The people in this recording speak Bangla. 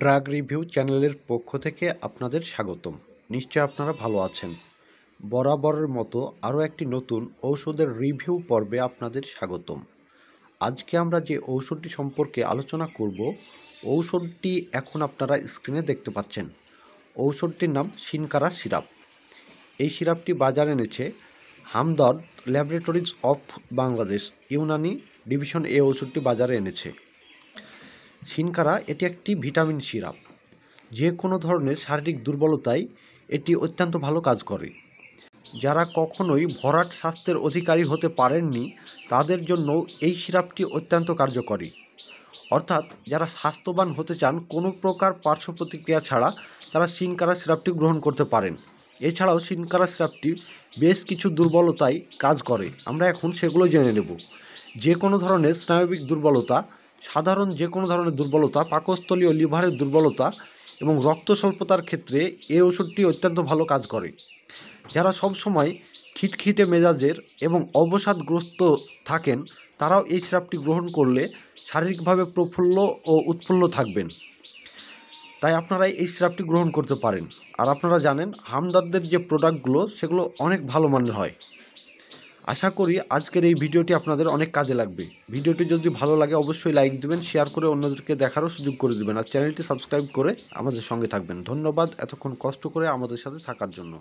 ড্রাগ রিভিউ চ্যানেলের পক্ষ থেকে আপনাদের স্বাগতম নিশ্চয় আপনারা ভালো আছেন বরাবরের মতো আরও একটি নতুন ঔষধের রিভিউ পর্বে আপনাদের স্বাগতম আজকে আমরা যে ঔষধটি সম্পর্কে আলোচনা করব ঔষধটি এখন আপনারা স্ক্রিনে দেখতে পাচ্ছেন ঔষধটির নাম সিনকারা সিরাপ এই সিরাপটি বাজারে এনেছে Hamdard laboratories of Bangladesh Unani division এ ওষুধটি বাজারে এনেছে সিনকারা এটি একটি ভিটামিন সিরাপ যে কোনো ধরনের শারীরিক দুর্বলতায় এটি অত্যন্ত ভালো কাজ করে যারা কখনোই ভরাট স্বাস্থ্যের অধিকারী হতে পারেননি তাদের জন্য এই সিরাপটি অত্যন্ত কার্যকরী অর্থাৎ যারা স্বাস্থ্যবান হতে চান কোনো প্রকার পার্শ্ব প্রতিক্রিয়া ছাড়া তারা সিনকারা সিরাপটি গ্রহণ করতে পারেন এছাড়াও সিনকারা সিরাপটি বেশ কিছু দুর্বলতায় কাজ করে আমরা এখন সেগুলো জেনে নেব যে কোনো ধরনের স্নায়বিক দুর্বলতা সাধারণ যে কোনো ধরনের দুর্বলতা পাকস্থলী ও লিভারের দুর্বলতা এবং রক্ত স্বল্পতার ক্ষেত্রে এই ওষুধটি অত্যন্ত ভালো কাজ করে যারা সব সময় খিটখিটে মেজাজের এবং অবসাদগ্রস্ত থাকেন তারাও এই সিরাপটি গ্রহণ করলে শারীরিকভাবে প্রফুল্ল ও উৎফুল্ল থাকবেন তাই আপনারা এই সিরাপটি গ্রহণ করতে পারেন আর আপনারা জানেন হামদারদের যে প্রোডাক্টগুলো সেগুলো অনেক ভালো মানের হয় আশা করি আজকের এই ভিডিওটি আপনাদের অনেক কাজে লাগবে ভিডিওটি যদি ভালো লাগে অবশ্যই লাইক দেবেন শেয়ার করে অন্যদেরকে দেখারও সুযোগ করে দেবেন আর চ্যানেলটি সাবস্ক্রাইব করে আমাদের সঙ্গে থাকবেন ধন্যবাদ এতক্ষণ কষ্ট করে আমাদের সাথে থাকার জন্য